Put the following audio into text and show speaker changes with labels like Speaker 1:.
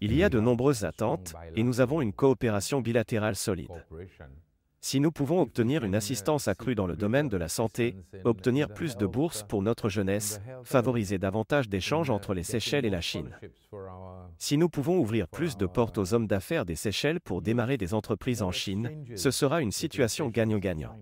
Speaker 1: Il y a de nombreuses attentes et nous avons une coopération bilatérale solide. Si nous pouvons obtenir une assistance accrue dans le domaine de la santé, obtenir plus de bourses pour notre jeunesse, favoriser davantage d'échanges entre les Seychelles et la Chine. Si nous pouvons ouvrir plus de portes aux hommes d'affaires des Seychelles pour démarrer des entreprises en Chine, ce sera une situation gagnant-gagnant.